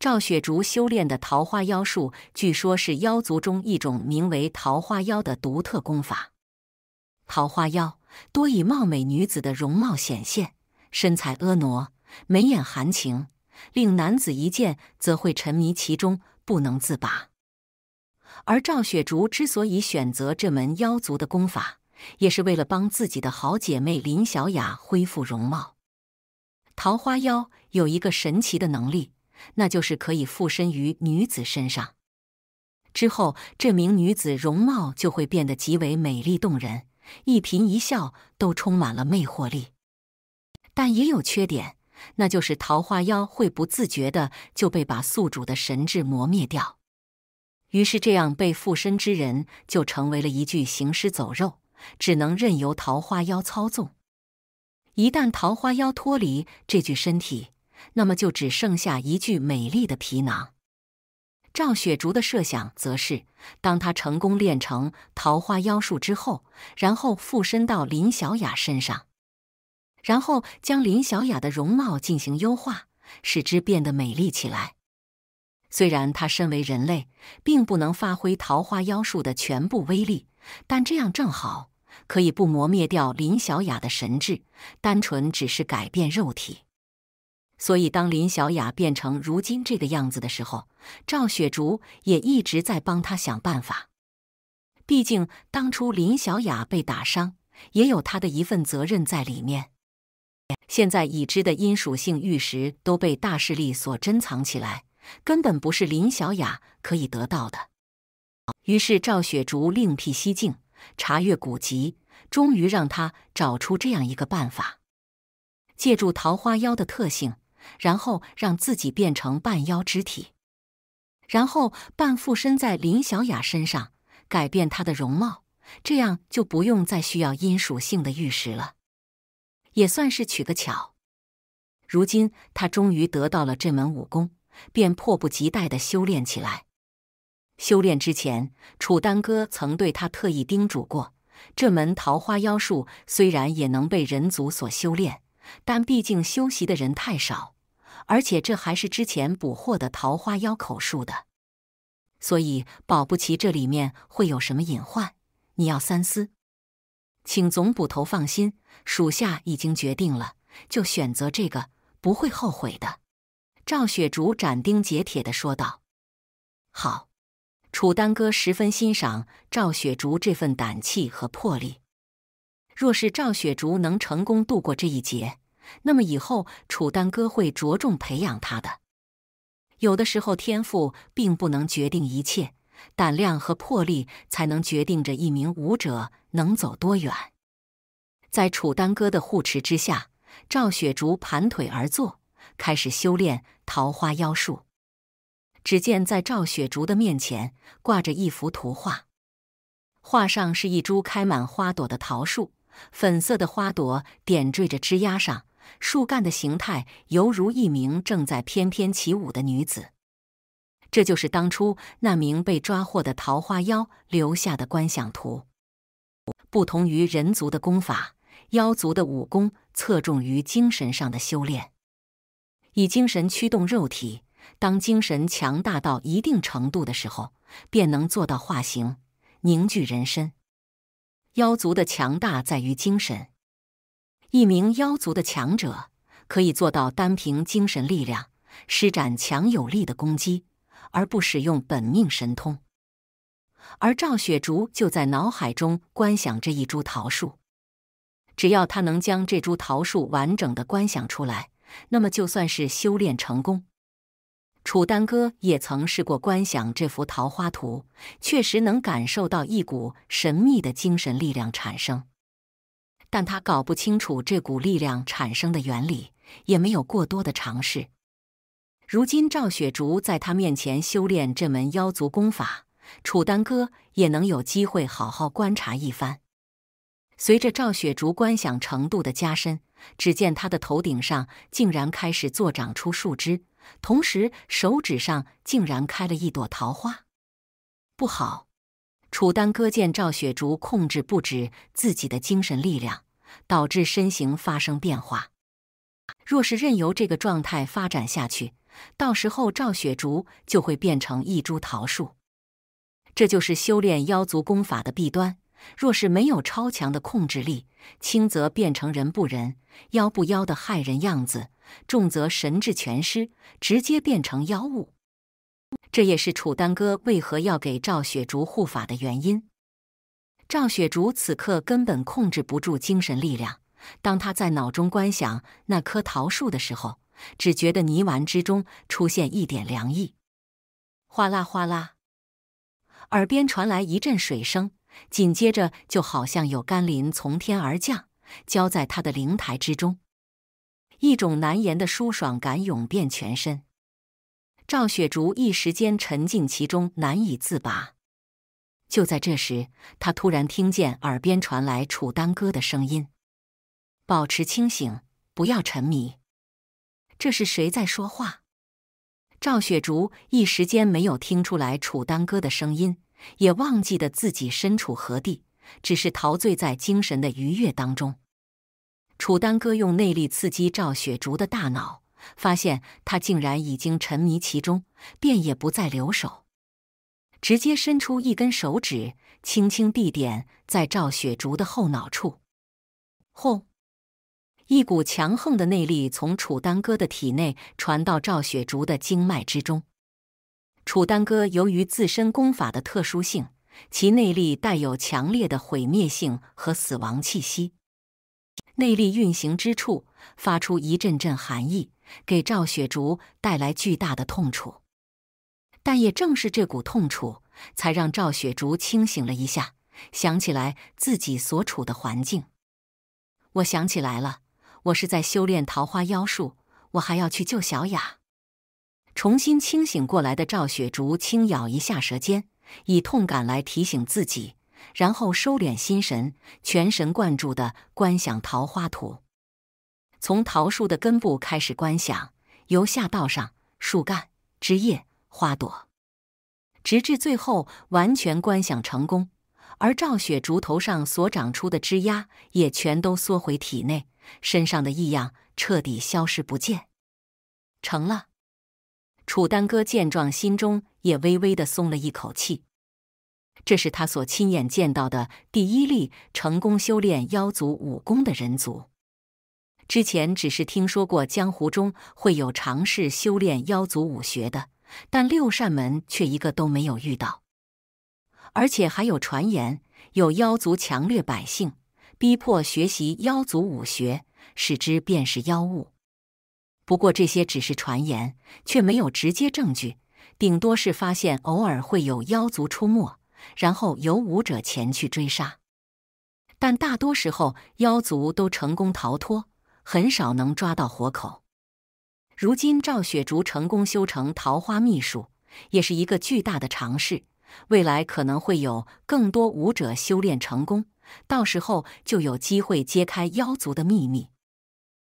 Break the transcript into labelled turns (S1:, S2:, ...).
S1: 赵雪竹修炼的桃花妖术，据说是妖族中一种名为“桃花妖”的独特功法。桃花妖多以貌美女子的容貌显现，身材婀娜，眉眼含情，令男子一见则会沉迷其中不能自拔。而赵雪竹之所以选择这门妖族的功法，也是为了帮自己的好姐妹林小雅恢复容貌。桃花妖有一个神奇的能力。那就是可以附身于女子身上，之后这名女子容貌就会变得极为美丽动人，一颦一笑都充满了魅惑力。但也有缺点，那就是桃花妖会不自觉的就被把宿主的神智磨灭掉，于是这样被附身之人就成为了一具行尸走肉，只能任由桃花妖操纵。一旦桃花妖脱离这具身体，那么就只剩下一具美丽的皮囊。赵雪竹的设想则是：当他成功练成桃花妖术之后，然后附身到林小雅身上，然后将林小雅的容貌进行优化，使之变得美丽起来。虽然他身为人类，并不能发挥桃花妖术的全部威力，但这样正好可以不磨灭掉林小雅的神智，单纯只是改变肉体。所以，当林小雅变成如今这个样子的时候，赵雪竹也一直在帮她想办法。毕竟，当初林小雅被打伤，也有她的一份责任在里面。现在已知的阴属性玉石都被大势力所珍藏起来，根本不是林小雅可以得到的。于是，赵雪竹另辟蹊径，查阅古籍，终于让她找出这样一个办法：借助桃花妖的特性。然后让自己变成半妖之体，然后半附身在林小雅身上，改变她的容貌，这样就不用再需要阴属性的玉石了，也算是取个巧。如今他终于得到了这门武功，便迫不及待的修炼起来。修炼之前，楚丹哥曾对他特意叮嘱过，这门桃花妖术虽然也能被人族所修炼。但毕竟修习的人太少，而且这还是之前捕获的桃花妖口述的，所以保不齐这里面会有什么隐患，你要三思。请总捕头放心，属下已经决定了，就选择这个，不会后悔的。赵雪竹斩钉截铁地说道：“好。”楚丹哥十分欣赏赵雪竹这份胆气和魄力。若是赵雪竹能成功度过这一劫，那么以后，楚丹歌会着重培养他的。有的时候，天赋并不能决定一切，胆量和魄力才能决定着一名舞者能走多远。在楚丹歌的护持之下，赵雪竹盘腿而坐，开始修炼桃花妖术。只见在赵雪竹的面前挂着一幅图画，画上是一株开满花朵的桃树，粉色的花朵点缀着枝丫上。树干的形态犹如一名正在翩翩起舞的女子，这就是当初那名被抓获的桃花妖留下的观想图。不同于人族的功法，妖族的武功侧重于精神上的修炼，以精神驱动肉体。当精神强大到一定程度的时候，便能做到化形、凝聚人身。妖族的强大在于精神。一名妖族的强者可以做到单凭精神力量施展强有力的攻击，而不使用本命神通。而赵雪竹就在脑海中观想着一株桃树，只要他能将这株桃树完整的观想出来，那么就算是修炼成功。楚丹哥也曾试过观想这幅桃花图，确实能感受到一股神秘的精神力量产生。但他搞不清楚这股力量产生的原理，也没有过多的尝试。如今赵雪竹在他面前修炼这门妖族功法，楚丹哥也能有机会好好观察一番。随着赵雪竹观想程度的加深，只见他的头顶上竟然开始坐长出树枝，同时手指上竟然开了一朵桃花。不好！楚丹戈见赵雪竹控制不止自己的精神力量，导致身形发生变化。若是任由这个状态发展下去，到时候赵雪竹就会变成一株桃树。这就是修炼妖族功法的弊端。若是没有超强的控制力，轻则变成人不人、妖不妖的害人样子，重则神智全失，直接变成妖物。这也是楚丹哥为何要给赵雪竹护法的原因。赵雪竹此刻根本控制不住精神力量，当他在脑中观想那棵桃树的时候，只觉得泥丸之中出现一点凉意，哗啦哗啦，耳边传来一阵水声，紧接着就好像有甘霖从天而降，浇在他的灵台之中，一种难言的舒爽感涌遍全身。赵雪竹一时间沉浸其中，难以自拔。就在这时，他突然听见耳边传来楚丹歌的声音：“保持清醒，不要沉迷。”这是谁在说话？赵雪竹一时间没有听出来楚丹歌的声音，也忘记了自己身处何地，只是陶醉在精神的愉悦当中。楚丹歌用内力刺激赵雪竹的大脑。发现他竟然已经沉迷其中，便也不再留手，直接伸出一根手指，轻轻地点在赵雪竹的后脑处。轰！一股强横的内力从楚丹歌的体内传到赵雪竹的经脉之中。楚丹歌由于自身功法的特殊性，其内力带有强烈的毁灭性和死亡气息，内力运行之处发出一阵阵寒意。给赵雪竹带来巨大的痛楚，但也正是这股痛楚，才让赵雪竹清醒了一下，想起来自己所处的环境。我想起来了，我是在修炼桃花妖术，我还要去救小雅。重新清醒过来的赵雪竹轻咬一下舌尖，以痛感来提醒自己，然后收敛心神，全神贯注的观想桃花图。从桃树的根部开始观想，由下到上，树干、枝叶、花朵，直至最后完全观想成功。而赵雪竹头上所长出的枝丫也全都缩回体内，身上的异样彻底消失不见，成了。楚丹哥见状，心中也微微的松了一口气。这是他所亲眼见到的第一例成功修炼妖族武功的人族。之前只是听说过江湖中会有尝试修炼妖族武学的，但六扇门却一个都没有遇到，而且还有传言，有妖族强掠百姓，逼迫学习妖族武学，使之便是妖物。不过这些只是传言，却没有直接证据，顶多是发现偶尔会有妖族出没，然后有武者前去追杀，但大多时候妖族都成功逃脱。很少能抓到活口。如今赵雪竹成功修成桃花秘术，也是一个巨大的尝试。未来可能会有更多武者修炼成功，到时候就有机会揭开妖族的秘密。